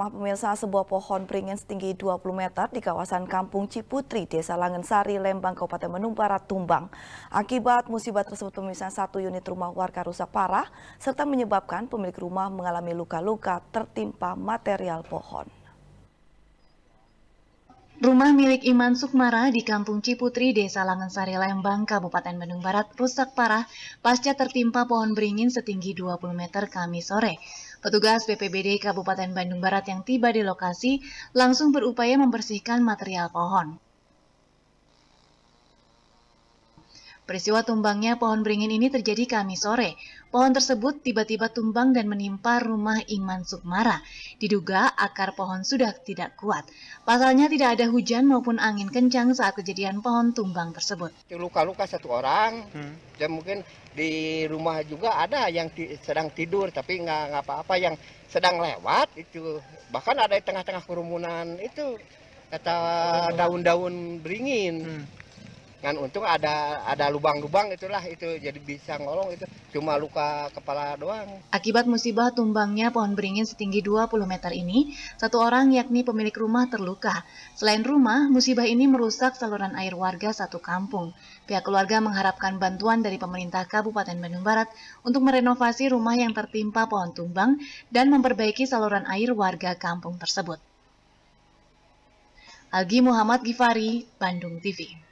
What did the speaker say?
Mah pemirsa sebuah pohon beringin setinggi 20 meter di kawasan Kampung Ciputri, Desa Langensari, Lembang, Kabupaten Barat, tumbang. Akibat musibah tersebut pemirsa satu unit rumah warga rusak parah, serta menyebabkan pemilik rumah mengalami luka-luka tertimpa material pohon. Rumah milik Iman Sukmara di Kampung Ciputri, Desa Langensari, Lembang, Kabupaten Bandung Barat rusak parah pasca tertimpa pohon beringin setinggi 20 meter kami sore. Petugas BPBD Kabupaten Bandung Barat yang tiba di lokasi langsung berupaya membersihkan material pohon. Peristiwa tumbangnya pohon beringin ini terjadi kami sore. Pohon tersebut tiba-tiba tumbang dan menimpa rumah Iman Sukmara. Diduga akar pohon sudah tidak kuat. Pasalnya tidak ada hujan maupun angin kencang saat kejadian pohon tumbang tersebut. Luka-luka satu orang, hmm. dan mungkin di rumah juga ada yang sedang tidur tapi nggak apa-apa yang sedang lewat itu. Bahkan ada di tengah-tengah kerumunan itu kata daun-daun beringin. Hmm ngan untung ada ada lubang-lubang itulah itu jadi bisa ngolong itu cuma luka kepala doang. Akibat musibah tumbangnya pohon beringin setinggi 20 meter ini, satu orang yakni pemilik rumah terluka. Selain rumah, musibah ini merusak saluran air warga satu kampung. Pihak keluarga mengharapkan bantuan dari pemerintah Kabupaten Bandung Barat untuk merenovasi rumah yang tertimpa pohon tumbang dan memperbaiki saluran air warga kampung tersebut. Algi Muhammad Gifari, Bandung TV.